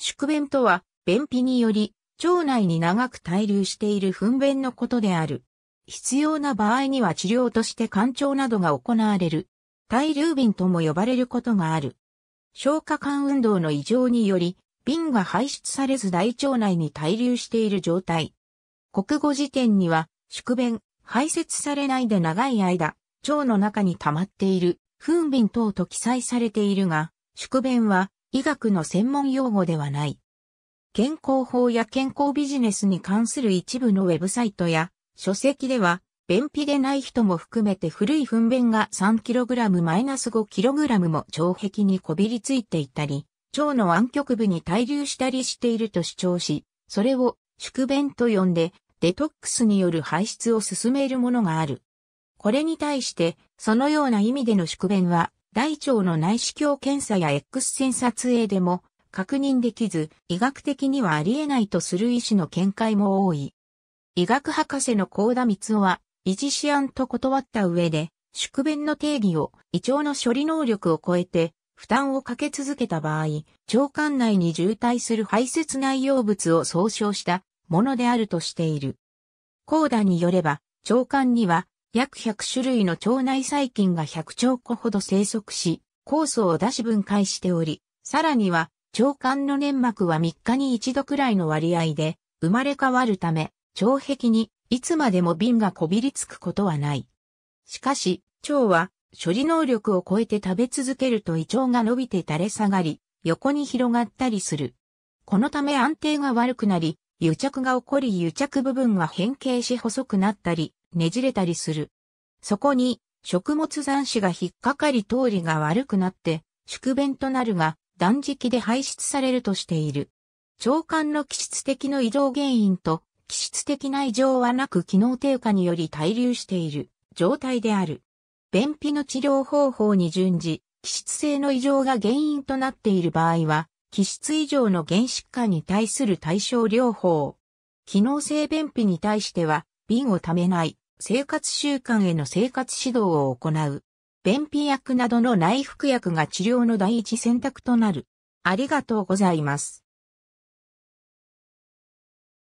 宿便とは、便秘により、腸内に長く滞留している糞便のことである。必要な場合には治療として干潮などが行われる。滞留便とも呼ばれることがある。消化管運動の異常により、便が排出されず大腸内に滞留している状態。国語辞典には、宿便、排泄されないで長い間、腸の中に溜まっている、糞便等と記載されているが、宿便は医学の専門用語ではない。健康法や健康ビジネスに関する一部のウェブサイトや書籍では、便秘でない人も含めて古い糞便が 3kg-5kg も腸壁にこびりついていたり、腸の湾曲部に滞留したりしていると主張し、それを宿便と呼んで、デトックスによる排出を進めるものがある。これに対して、そのような意味での宿便は、大腸の内視鏡検査や X 線撮影でも確認できず、医学的にはありえないとする医師の見解も多い。医学博士の高田光夫は、維持試案と断った上で、宿便の定義を胃腸の処理能力を超えて負担をかけ続けた場合、腸管内に渋滞する排泄内容物を総称したものであるとしている。高田によれば、腸管には約100種類の腸内細菌が100兆個ほど生息し、酵素を出し分解しており、さらには、腸管の粘膜は3日に1度くらいの割合で生まれ変わるため、腸壁にいつまでも瓶がこびりつくことはない。しかし、腸は処理能力を超えて食べ続けると胃腸が伸びて垂れ下がり、横に広がったりする。このため安定が悪くなり、癒着が起こり癒着部分が変形し細くなったり、ねじれたりする。そこに、食物残子が引っかかり通りが悪くなって、宿便となるが、断食で排出されるとしている。腸管の気質的の移動原因と、気質的な異常はなく機能低下により滞留している状態である。便秘の治療方法に準じ、気質性の異常が原因となっている場合は、気質異常の原疾患に対する対症療法。機能性便秘に対しては、瓶を貯めない、生活習慣への生活指導を行う。便秘薬などの内服薬が治療の第一選択となる。ありがとうございます。